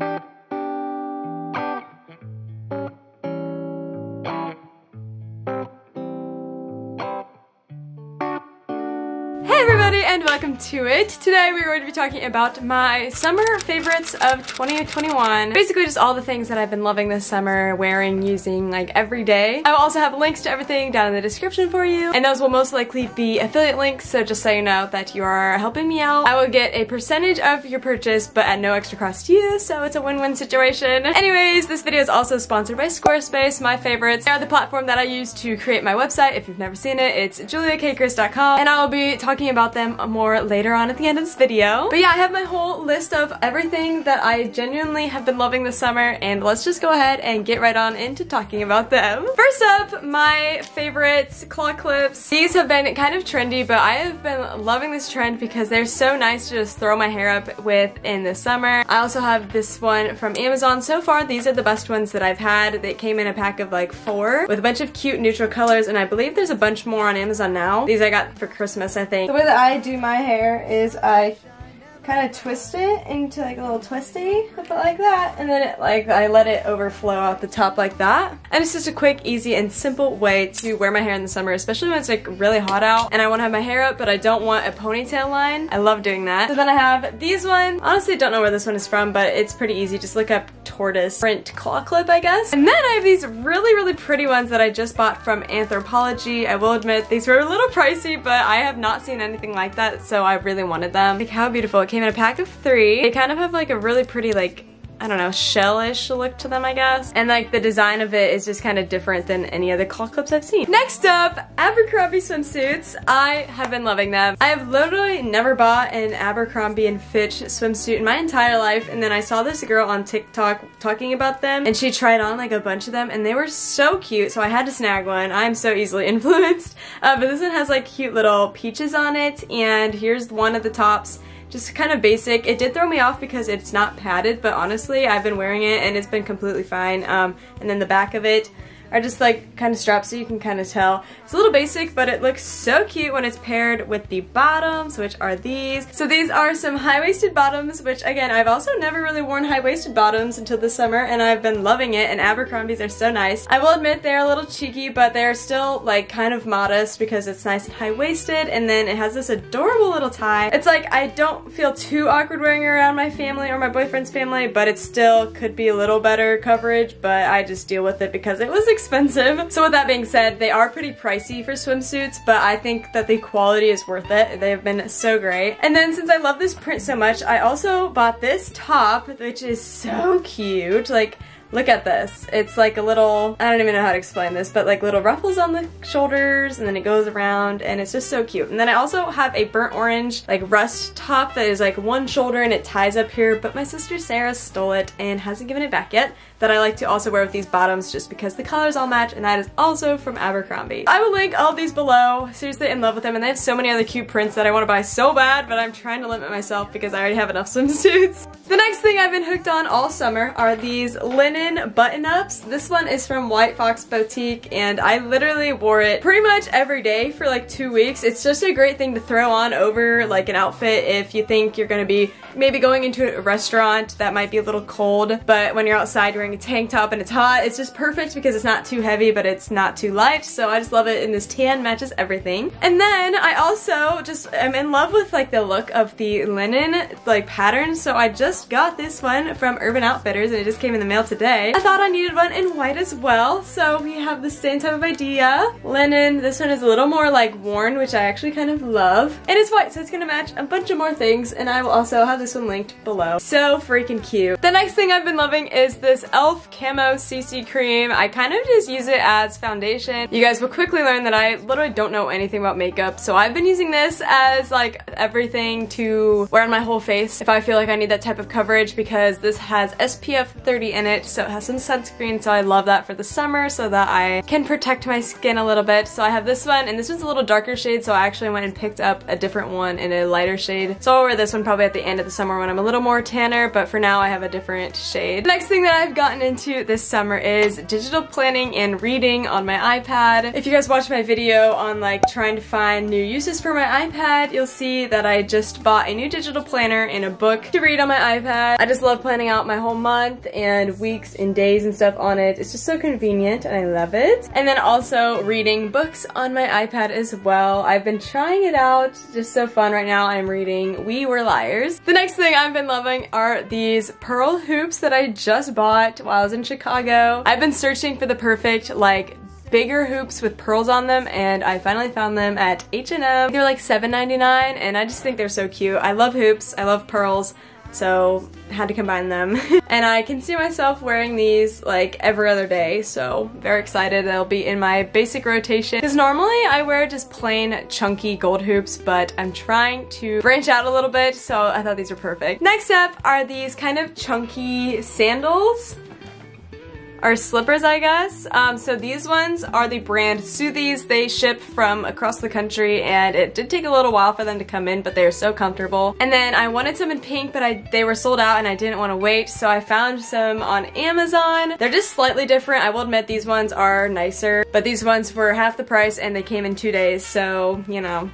Thank mm. you. and welcome to it. Today we're going to be talking about my summer favorites of 2021. Basically just all the things that I've been loving this summer, wearing, using, like every day. I will also have links to everything down in the description for you, and those will most likely be affiliate links, so just so you know that you are helping me out. I will get a percentage of your purchase, but at no extra cost to you, so it's a win-win situation. Anyways, this video is also sponsored by Squarespace, my favorites. They are the platform that I use to create my website. If you've never seen it, it's juliakakris.com, and I will be talking about them more later on at the end of this video. But yeah, I have my whole list of everything that I genuinely have been loving this summer and let's just go ahead and get right on into talking about them. First up, my favorite claw clips. These have been kind of trendy, but I have been loving this trend because they're so nice to just throw my hair up with in the summer. I also have this one from Amazon. So far, these are the best ones that I've had. They came in a pack of like four with a bunch of cute neutral colors and I believe there's a bunch more on Amazon now. These I got for Christmas, I think. The way that I do my hair is I uh, kind of twist it into like a little twisty, like that, and then it, like I let it overflow out the top like that. And it's just a quick, easy, and simple way to wear my hair in the summer, especially when it's like really hot out and I want to have my hair up, but I don't want a ponytail line. I love doing that. So then I have these ones. Honestly, don't know where this one is from, but it's pretty easy. Just look up tortoise print claw clip, I guess. And then I have these really, really pretty ones that I just bought from Anthropology. I will admit, these were a little pricey, but I have not seen anything like that, so I really wanted them. Like, how beautiful. It came in a pack of three. They kind of have like a really pretty like I don't know, shellish look to them, I guess. And like the design of it is just kind of different than any other claw clips I've seen. Next up, Abercrombie swimsuits. I have been loving them. I have literally never bought an Abercrombie and Fitch swimsuit in my entire life. And then I saw this girl on TikTok talking about them and she tried on like a bunch of them and they were so cute. So I had to snag one. I'm so easily influenced. Uh, but this one has like cute little peaches on it. And here's one of the tops just kind of basic. It did throw me off because it's not padded, but honestly, I've been wearing it and it's been completely fine. Um, and then the back of it, are just like kind of straps, so you can kind of tell. It's a little basic, but it looks so cute when it's paired with the bottoms, which are these. So these are some high-waisted bottoms, which again, I've also never really worn high-waisted bottoms until this summer, and I've been loving it, and Abercrombie's are so nice. I will admit they're a little cheeky, but they're still like kind of modest because it's nice and high-waisted, and then it has this adorable little tie. It's like, I don't feel too awkward wearing around my family or my boyfriend's family, but it still could be a little better coverage, but I just deal with it because it was expensive expensive. So with that being said, they are pretty pricey for swimsuits, but I think that the quality is worth it. They have been so great. And then since I love this print so much, I also bought this top, which is so cute. Like, Look at this. It's like a little, I don't even know how to explain this, but like little ruffles on the shoulders and then it goes around and it's just so cute. And then I also have a burnt orange like rust top that is like one shoulder and it ties up here, but my sister Sarah stole it and hasn't given it back yet that I like to also wear with these bottoms just because the colors all match and that is also from Abercrombie. I will link all these below. Seriously in love with them and they have so many other cute prints that I want to buy so bad but I'm trying to limit myself because I already have enough swimsuits. The next thing I've been hooked on all summer are these linen button-ups. This one is from White Fox Boutique and I literally wore it pretty much every day for like two weeks. It's just a great thing to throw on over like an outfit if you think you're gonna be maybe going into a restaurant that might be a little cold, but when you're outside wearing a tank top and it's hot, it's just perfect because it's not too heavy but it's not too light, so I just love it and this tan matches everything. And then I also just am in love with like the look of the linen like pattern, so I just just got this one from Urban Outfitters and it just came in the mail today. I thought I needed one in white as well, so we have the same type of idea. Linen, this one is a little more like worn, which I actually kind of love. It is white, so it's gonna match a bunch of more things and I will also have this one linked below. So freaking cute. The next thing I've been loving is this e.l.f. Camo CC Cream. I kind of just use it as foundation. You guys will quickly learn that I literally don't know anything about makeup, so I've been using this as like everything to wear on my whole face if I feel like I need that type of of coverage because this has SPF 30 in it, so it has some sunscreen, so I love that for the summer so that I can protect my skin a little bit. So I have this one, and this one's a little darker shade, so I actually went and picked up a different one in a lighter shade. So I'll wear this one probably at the end of the summer when I'm a little more tanner, but for now I have a different shade. The next thing that I've gotten into this summer is digital planning and reading on my iPad. If you guys watched my video on like trying to find new uses for my iPad, you'll see that I just bought a new digital planner and a book to read on my iPad iPad. I just love planning out my whole month and weeks and days and stuff on it. It's just so convenient and I love it. And then also reading books on my iPad as well. I've been trying it out, just so fun right now. I'm reading We Were Liars. The next thing I've been loving are these pearl hoops that I just bought while I was in Chicago. I've been searching for the perfect like bigger hoops with pearls on them and I finally found them at H&M. They're like $7.99 and I just think they're so cute. I love hoops, I love pearls, so had to combine them. and I can see myself wearing these like every other day, so very excited. They'll be in my basic rotation. Because normally I wear just plain chunky gold hoops, but I'm trying to branch out a little bit, so I thought these were perfect. Next up are these kind of chunky sandals are slippers, I guess. Um, so these ones are the brand Soothies. They ship from across the country and it did take a little while for them to come in, but they are so comfortable. And then I wanted some in pink, but I, they were sold out and I didn't want to wait, so I found some on Amazon. They're just slightly different. I will admit these ones are nicer, but these ones were half the price and they came in two days, so, you know,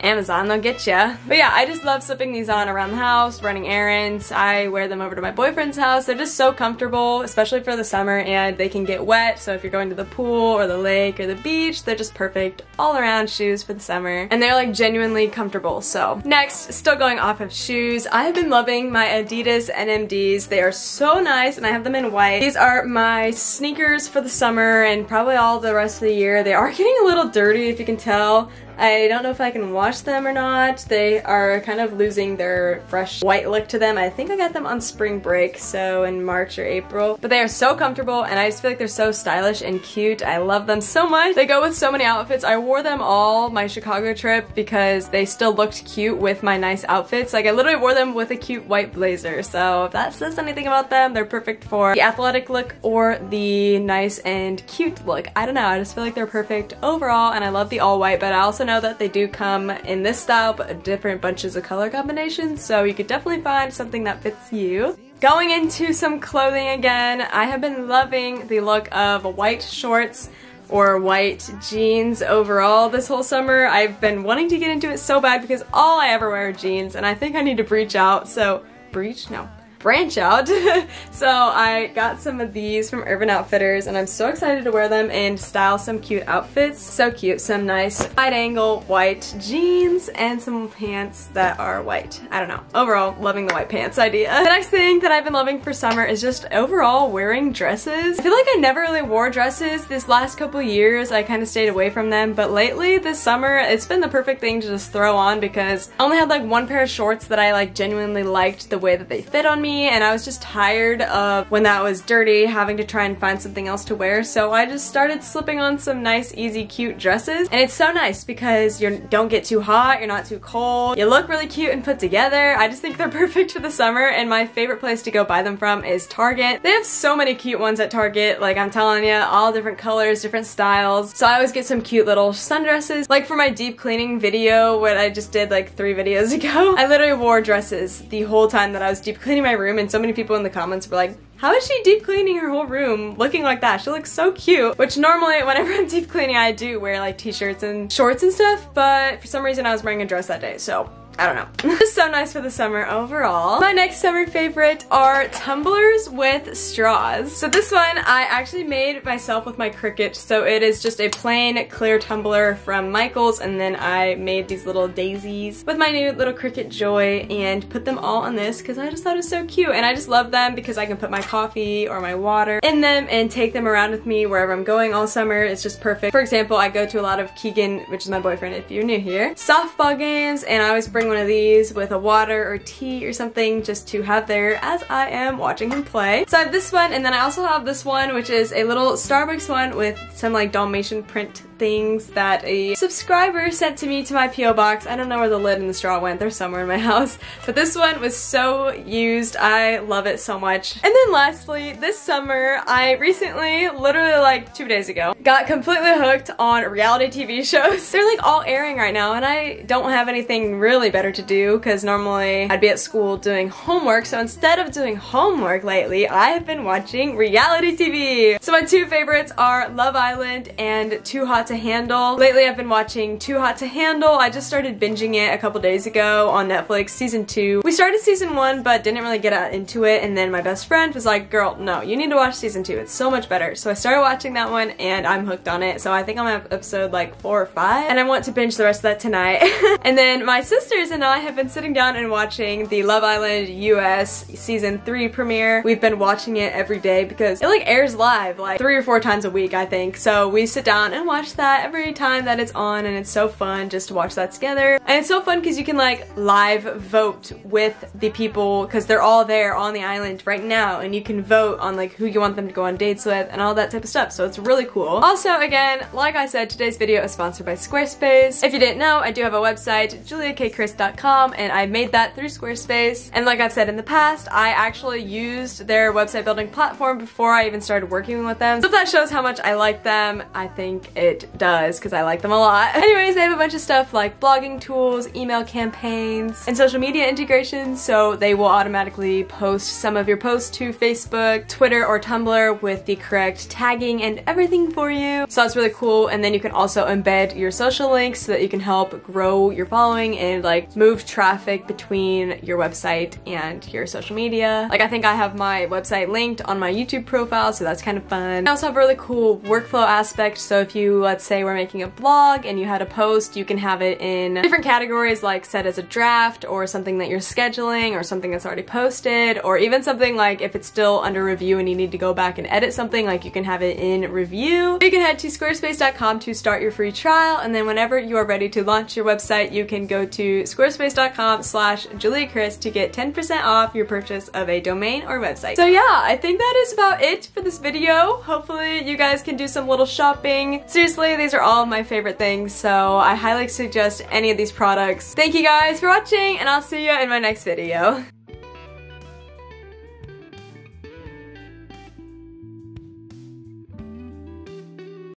Amazon, they'll get you. But yeah, I just love slipping these on around the house, running errands. I wear them over to my boyfriend's house. They're just so comfortable, especially for the summer, and they can get wet. So if you're going to the pool or the lake or the beach, they're just perfect all around shoes for the summer. And they're like genuinely comfortable. So next, still going off of shoes, I have been loving my Adidas NMDs. They are so nice and I have them in white. These are my sneakers for the summer and probably all the rest of the year. They are getting a little dirty if you can tell. I don't know if I can wash them or not. They are kind of losing their fresh white look to them. I think I got them on spring break, so in March or April. But they are so comfortable and I just feel like they're so stylish and cute. I love them so much. They go with so many outfits. I wore them all my Chicago trip because they still looked cute with my nice outfits. Like I literally wore them with a cute white blazer. So if that says anything about them, they're perfect for the athletic look or the nice and cute look. I don't know. I just feel like they're perfect overall and I love the all white, but I also know that they do come in this style but different bunches of color combinations so you could definitely find something that fits you. Going into some clothing again, I have been loving the look of white shorts or white jeans overall this whole summer. I've been wanting to get into it so bad because all I ever wear are jeans and I think I need to breach out so breach? No, branch out. so I got some of these from Urban Outfitters and I'm so excited to wear them and style some cute outfits. So cute, some nice wide angle white jeans and some pants that are white. I don't know, overall loving the white pants idea. The next thing that I've been loving for summer is just overall wearing dresses. I feel like I never really wore dresses this last couple years. I kind of stayed away from them, but lately this summer it's been the perfect thing to just throw on because I only had like one pair of shorts that I like genuinely liked the way that they fit on me and I was just tired of when that was dirty having to try and find something else to wear so I just started slipping on some nice easy cute dresses and it's so nice because you don't get too hot, you're not too cold, you look really cute and put together. I just think they're perfect for the summer and my favorite place to go buy them from is Target. They have so many cute ones at Target like I'm telling you all different colors, different styles. So I always get some cute little sundresses like for my deep cleaning video what I just did like three videos ago. I literally wore dresses the whole time that I was deep cleaning my room, and so many people in the comments were like, how is she deep cleaning her whole room looking like that? She looks so cute. Which normally whenever I'm deep cleaning, I do wear like t-shirts and shorts and stuff, but for some reason I was wearing a dress that day, so I don't know. so nice for the summer overall. My next summer favorite are tumblers with straws. So this one I actually made myself with my Cricut. So it is just a plain clear tumbler from Michaels and then I made these little daisies with my new little Cricut Joy and put them all on this because I just thought it was so cute and I just love them because I can put my coffee or my water in them and take them around with me wherever I'm going all summer. It's just perfect. For example, I go to a lot of Keegan, which is my boyfriend if you're new here, softball games and I always bring having one of these with a water or tea or something just to have there as I am watching him play. So I have this one and then I also have this one which is a little Starbucks one with some like Dalmatian print things that a subscriber sent to me to my P.O. box. I don't know where the lid and the straw went. They're somewhere in my house. But this one was so used. I love it so much. And then lastly, this summer, I recently, literally like two days ago, got completely hooked on reality TV shows. They're like all airing right now and I don't have anything really better to do because normally I'd be at school doing homework. So instead of doing homework lately, I've been watching reality TV. So my two favorites are Love Island and Too Hot to Handle. Lately I've been watching Too Hot to Handle. I just started binging it a couple days ago on Netflix, season 2. We started season 1 but didn't really get into it and then my best friend was like, girl, no, you need to watch season 2. It's so much better. So I started watching that one and I'm hooked on it. So I think I'm at episode like 4 or 5 and I want to binge the rest of that tonight. and then my sisters and I have been sitting down and watching the Love Island US season 3 premiere. We've been watching it every day because it like airs live like three or four times a week I think. So we sit down and watch that every time that it's on and it's so fun just to watch that together. And it's so fun because you can like live vote with the people because they're all there on the island right now and you can vote on like who you want them to go on dates with and all that type of stuff. So it's really cool. Also again, like I said, today's video is sponsored by Squarespace. If you didn't know, I do have a website, juliakchris.com and I made that through Squarespace. And like I've said in the past, I actually used their website building platform before I even started working with them. So that shows how much I like them. I think it does because I like them a lot. Anyways, they have a bunch of stuff like blogging tools, email campaigns, and social media integrations, so they will automatically post some of your posts to Facebook, Twitter, or Tumblr with the correct tagging and everything for you. So that's really cool, and then you can also embed your social links so that you can help grow your following and like move traffic between your website and your social media. Like I think I have my website linked on my YouTube profile, so that's kind of fun. I also have a really cool workflow aspect, so if you uh, let's say we're making a blog and you had a post, you can have it in different categories like set as a draft or something that you're scheduling or something that's already posted or even something like if it's still under review and you need to go back and edit something, like you can have it in review. You can head to squarespace.com to start your free trial and then whenever you are ready to launch your website, you can go to squarespace.com slash juliachris to get 10% off your purchase of a domain or website. So yeah, I think that is about it for this video. Hopefully you guys can do some little shopping. Seriously, Honestly, these are all my favorite things, so I highly suggest any of these products. Thank you guys for watching, and I'll see you in my next video.